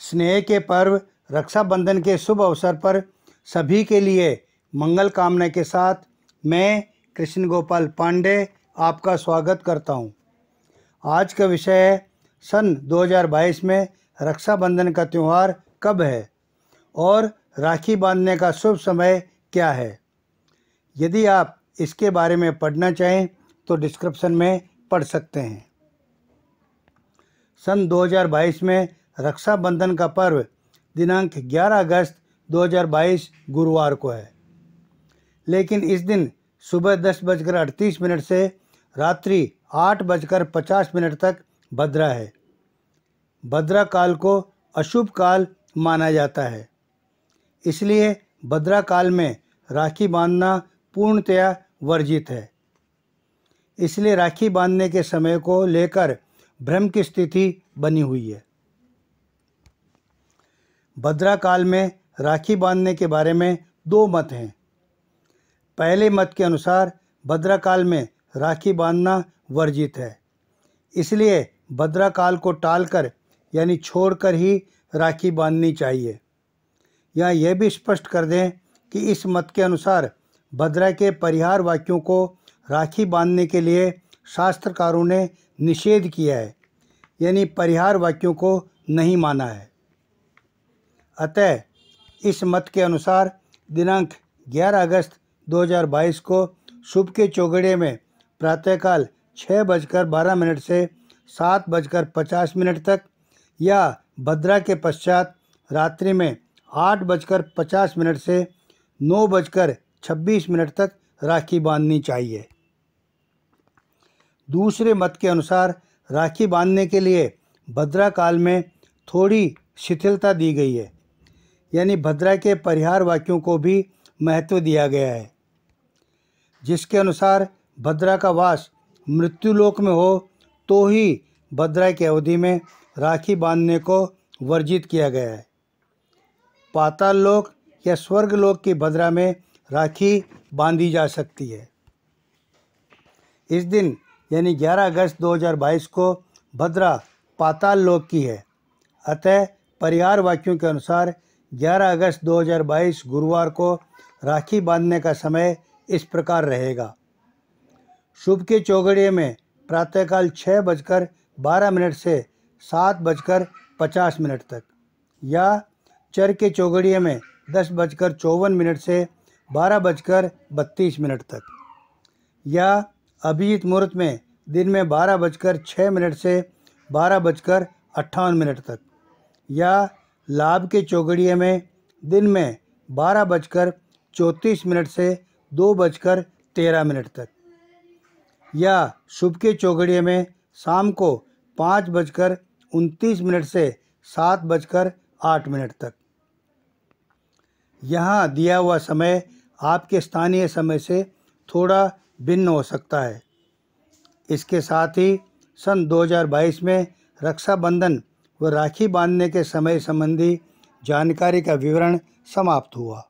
स्नेह के पर्व रक्षाबंधन के शुभ अवसर पर सभी के लिए मंगल कामना के साथ मैं कृष्ण गोपाल पांडे आपका स्वागत करता हूं। आज का विषय है सन 2022 में रक्षाबंधन का त्यौहार कब है और राखी बांधने का शुभ समय क्या है यदि आप इसके बारे में पढ़ना चाहें तो डिस्क्रिप्शन में पढ़ सकते हैं सन 2022 में रक्षाबंधन का पर्व दिनांक 11 अगस्त 2022 गुरुवार को है लेकिन इस दिन सुबह दस बजकर अड़तीस मिनट से रात्रि आठ बजकर पचास मिनट तक भद्रा है भद्रा काल को अशुभ काल माना जाता है इसलिए भद्रा काल में राखी बांधना पूर्णतया वर्जित है इसलिए राखी बांधने के समय को लेकर भ्रम की स्थिति बनी हुई है भद्राकाल में राखी बांधने के बारे में दो मत हैं पहले मत के अनुसार भद्राकाल में राखी बांधना वर्जित है इसलिए भद्राकाल को टालकर यानी छोड़कर ही राखी बांधनी चाहिए यहाँ यह भी स्पष्ट कर दें कि इस मत के अनुसार भद्रा के परिहार वाक्यों को राखी बांधने के लिए शास्त्रकारों ने निषेध किया है यानी परिहार वाक्यों को नहीं माना है अतः इस मत के अनुसार दिनांक 11 अगस्त 2022 को सुबह के चौगड़े में प्रातःकाल छः बजकर बारह मिनट से सात बजकर पचास मिनट तक या भद्रा के पश्चात रात्रि में आठ बजकर पचास मिनट से नौ बजकर छब्बीस मिनट तक राखी बांधनी चाहिए दूसरे मत के अनुसार राखी बांधने के लिए भद्रा काल में थोड़ी शिथिलता दी गई है यानी भद्रा के परिहार वाक्यों को भी महत्व दिया गया है जिसके अनुसार भद्रा का वास मृत्युलोक में हो तो ही भद्रा की अवधि में राखी बांधने को वर्जित किया गया है पाताल लोक या स्वर्ग लोक की भद्रा में राखी बांधी जा सकती है इस दिन यानी 11 अगस्त 2022 को भद्रा पाताल लोक की है अतः परिहार वाक्यों के अनुसार 11 अगस्त 2022 गुरुवार को राखी बांधने का समय इस प्रकार रहेगा शुभ के चौगड़िए में प्रातःकाल छः बजकर बारह मिनट से सात बजकर पचास मिनट तक या चर के चौगड़िए में दस बजकर चौवन मिनट से बारह बजकर बत्तीस मिनट तक या अभीत मुहूर्त में दिन में बारह बजकर छः मिनट से बारह बजकर अट्ठावन मिनट तक या लाभ के चौगड़िए में दिन में बारह बजकर चौंतीस मिनट से दो बजकर तेरह मिनट तक या शुभ के चौगड़िए में शाम को पाँच बजकर उनतीस मिनट से सात बजकर आठ मिनट तक यहाँ दिया हुआ समय आपके स्थानीय समय से थोड़ा भिन्न हो सकता है इसके साथ ही सन 2022 में रक्षाबंधन व राखी बांधने के समय संबंधी जानकारी का विवरण समाप्त हुआ